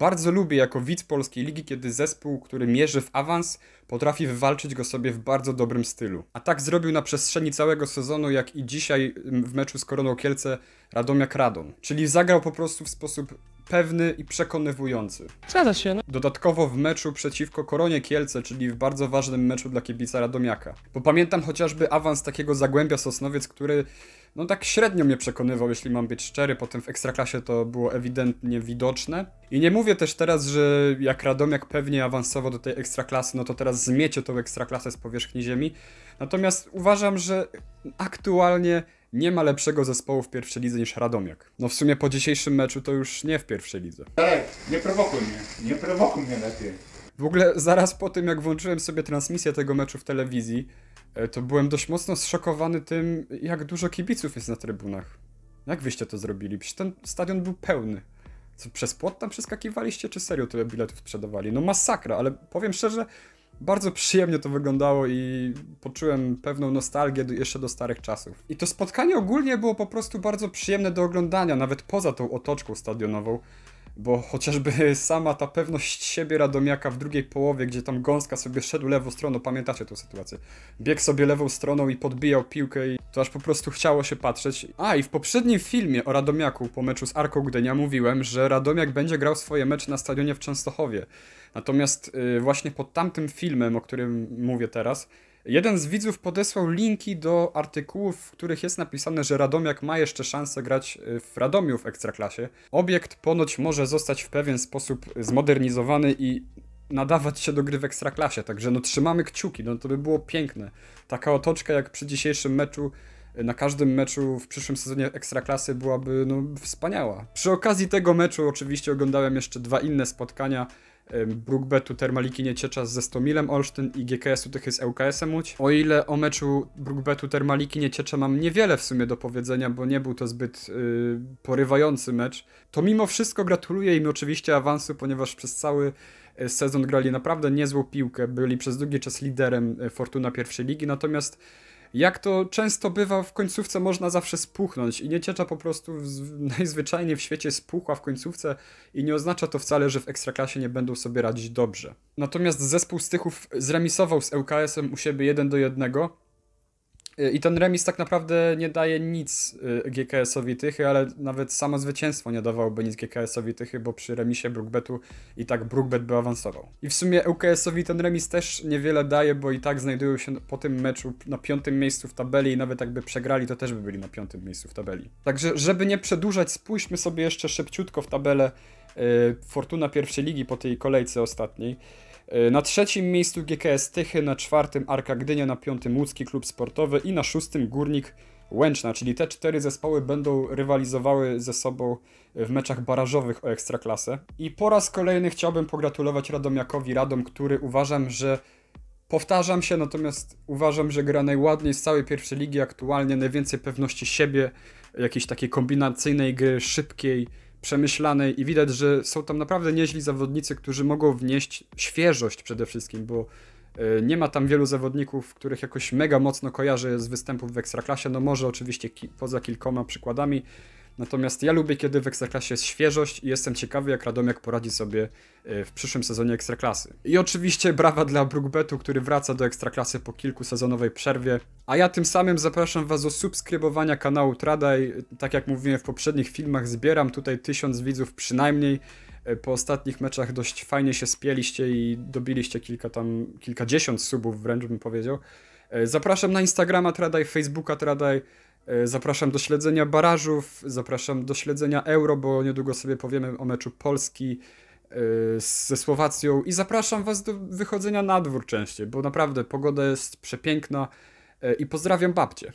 Bardzo lubię jako widz polskiej ligi, kiedy zespół, który mierzy w awans, potrafi wywalczyć go sobie w bardzo dobrym stylu. A tak zrobił na przestrzeni całego sezonu, jak i dzisiaj w meczu z Koroną Kielce Radomiak Radon. Czyli zagrał po prostu w sposób pewny i przekonywujący. Zgadza się. No. Dodatkowo w meczu przeciwko Koronie Kielce, czyli w bardzo ważnym meczu dla kibica Radomiaka. Bo pamiętam chociażby awans takiego Zagłębia Sosnowiec, który no tak średnio mnie przekonywał, jeśli mam być szczery, potem w Ekstraklasie to było ewidentnie widoczne. I nie mówię też teraz, że jak Radomiak pewnie awansował do tej Ekstraklasy, no to teraz zmiecie tą Ekstraklasę z powierzchni ziemi. Natomiast uważam, że aktualnie nie ma lepszego zespołu w pierwszej lidze niż Radomiak. No w sumie po dzisiejszym meczu to już nie w pierwszej lidze. Ej, nie prowokuj mnie, nie prowokuj mnie lepiej. W ogóle zaraz po tym, jak włączyłem sobie transmisję tego meczu w telewizji, e, to byłem dość mocno zszokowany tym, jak dużo kibiców jest na trybunach. Jak wyście to zrobili? Przecież ten stadion był pełny. Co, przez płot tam przeskakiwaliście, czy serio tyle biletów sprzedawali? No masakra, ale powiem szczerze, bardzo przyjemnie to wyglądało i poczułem pewną nostalgię jeszcze do starych czasów. I to spotkanie ogólnie było po prostu bardzo przyjemne do oglądania, nawet poza tą otoczką stadionową bo chociażby sama ta pewność siebie Radomiaka w drugiej połowie, gdzie tam Gąska sobie szedł lewą stroną, pamiętacie tę sytuację, biegł sobie lewą stroną i podbijał piłkę i to aż po prostu chciało się patrzeć. A i w poprzednim filmie o Radomiaku po meczu z Arką Gdynia mówiłem, że Radomiak będzie grał swoje mecze na stadionie w Częstochowie. Natomiast y, właśnie pod tamtym filmem, o którym mówię teraz, Jeden z widzów podesłał linki do artykułów, w których jest napisane, że Radomiak ma jeszcze szansę grać e, w Radomiu w Ekstraklasie. Obiekt ponoć może zostać w pewien sposób e, zmodernizowany i nadawać się do gry w Ekstraklasie, także no trzymamy kciuki, no to by było piękne. Taka otoczka jak przy dzisiejszym meczu e, na każdym meczu w przyszłym sezonie Ekstraklasy byłaby no, wspaniała. Przy okazji tego meczu oczywiście oglądałem jeszcze dwa inne spotkania Brookbetu Termaliki Nieciecza ze Stomilem Olsztyn i GKS-u tych z ŁKS-em Łódź. O ile o meczu Brookbetu Termaliki Nieciecza mam niewiele w sumie do powiedzenia, bo nie był to zbyt yy, porywający mecz, to mimo wszystko gratuluję im oczywiście awansu, ponieważ przez cały e, sezon grali naprawdę niezłą piłkę, byli przez długi czas liderem e, Fortuna pierwszej ligi, natomiast jak to często bywa, w końcówce można zawsze spuchnąć i nieciecza po prostu w, najzwyczajniej w świecie spuchła w końcówce i nie oznacza to wcale, że w Ekstraklasie nie będą sobie radzić dobrze. Natomiast zespół Stychów zremisował z lks em u siebie 1 do 1 Y, I ten remis tak naprawdę nie daje nic y, GKS-owi Tychy, ale nawet samo zwycięstwo nie dawałoby nic GKS-owi Tychy, bo przy remisie Brookbetu i tak Brookbet by awansował. I w sumie UKS-owi ten remis też niewiele daje, bo i tak znajdują się po tym meczu na piątym miejscu w tabeli i nawet jakby przegrali, to też by byli na piątym miejscu w tabeli. Także, żeby nie przedłużać, spójrzmy sobie jeszcze szybciutko w tabelę y, Fortuna pierwszej ligi po tej kolejce ostatniej. Na trzecim miejscu GKS Tychy, na czwartym Arka Gdynia, na piątym Łódzki Klub Sportowy i na szóstym Górnik Łęczna, czyli te cztery zespoły będą rywalizowały ze sobą w meczach barażowych o Ekstraklasę. I po raz kolejny chciałbym pogratulować Radomiakowi Radom, który uważam, że Powtarzam się, natomiast uważam, że gra najładniej z całej pierwszej ligi aktualnie, najwięcej pewności siebie, jakiejś takiej kombinacyjnej gry, szybkiej, przemyślanej i widać, że są tam naprawdę nieźli zawodnicy, którzy mogą wnieść świeżość przede wszystkim, bo e, nie ma tam wielu zawodników, których jakoś mega mocno kojarzę z występów w Ekstraklasie, no może oczywiście ki poza kilkoma przykładami, Natomiast ja lubię, kiedy w Ekstraklasie jest świeżość i jestem ciekawy, jak Radomiak poradzi sobie e, w przyszłym sezonie Ekstraklasy. I oczywiście brawa dla Brookbetu, który wraca do Ekstraklasy po kilkusezonowej przerwie. A ja tym samym zapraszam Was do subskrybowania kanału Tradaj. Tak jak mówiłem w poprzednich filmach, zbieram tutaj tysiąc widzów przynajmniej e, po ostatnich meczach dość fajnie się spieliście i dobiliście kilka tam, kilkadziesiąt subów wręcz bym powiedział. E, zapraszam na Instagrama Tradaj, Facebooka Tradaj, E, zapraszam do śledzenia barażów, zapraszam do śledzenia Euro, bo niedługo sobie powiemy o meczu Polski e, ze Słowacją i zapraszam Was do wychodzenia na dwór częściej, bo naprawdę pogoda jest przepiękna e, i pozdrawiam babcie.